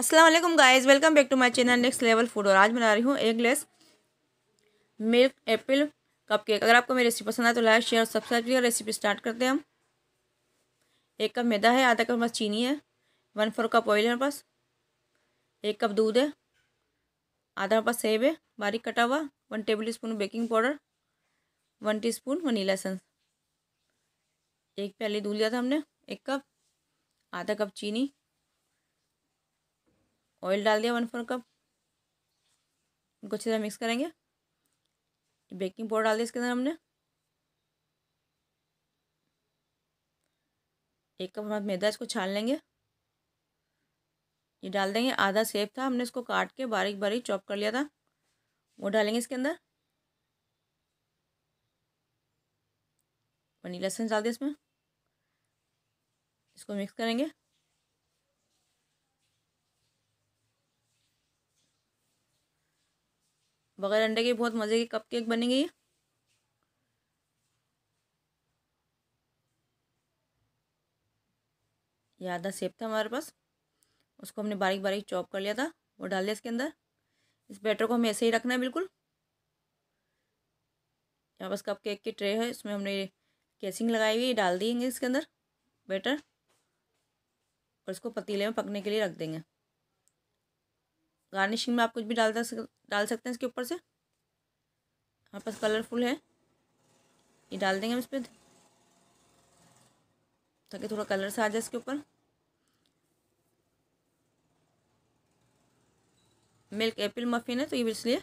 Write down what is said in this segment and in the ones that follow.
Aslam guys welcome back to my channel next level food और आज बना रही हूँ एक glaze milk apple cupcake अगर आपको मेरी रेसिपी पसंद आए तो लाइक शेयर और सब्सक्राइब कीजिए रेसिपी स्टार्ट करते हैं हम एक कप मैदा है आधा कप हमारे चीनी है वन फोर कप ऑयल है हमारे पास एक कप दूध है आधा कप पास सेब है बारीक कटा हुआ one tablespoon baking powder one teaspoon vanilla essence एक प्याली दूध लिया था हमने एक कप आधा कप चीनी ऑयल डाल दिया वन फोर कप इनको अच्छी तरह मिक्स करेंगे बेकिंग पाउडर डाल दिया इसके अंदर हमने एक कप हमारा मैदा इसको छान लेंगे ये डाल देंगे आधा सेब था हमने इसको काट के बारीक बारीक चॉप कर लिया था वो डालेंगे इसके अंदर वनीला लहसुन डाल दिया इसमें इसको मिक्स करेंगे बगैर अंडे के बहुत मज़े के कप केक बनेंगे ये आधा सेब था हमारे पास उसको हमने बारीक बारीक चॉप कर लिया था वो डाल दिया इसके अंदर इस बैटर को हमें ऐसे ही रखना है बिल्कुल यहाँ पास कप केक की ट्रे है इसमें हमने केसिंग लगाई हुई डाल देंगे इसके अंदर बैटर और इसको पतीले में पकने के लिए रख देंगे गार्निशिंग में आप कुछ भी डाल डाल सकते हैं इसके ऊपर से हमारे पास कलरफुल है ये डाल देंगे हम इस पर ताकि थोड़ा कलर सा आ जाए इसके ऊपर मिल्क एप्पल मफ़िन है तो ये भी इसलिए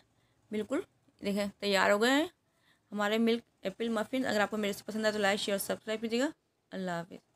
बिल्कुल देखें तैयार हो गए हैं हमारे मिल्क एप्पल मफ़िन अगर आपको मेरे से पसंद आए तो लाइक शेयर सब्सक्राइब कीजिएगा अल्लाह हाफिज़